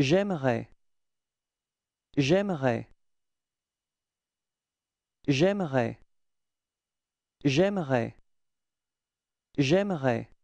J'aimerais. J'aimerais. J'aimerais. J'aimerais. J'aimerais.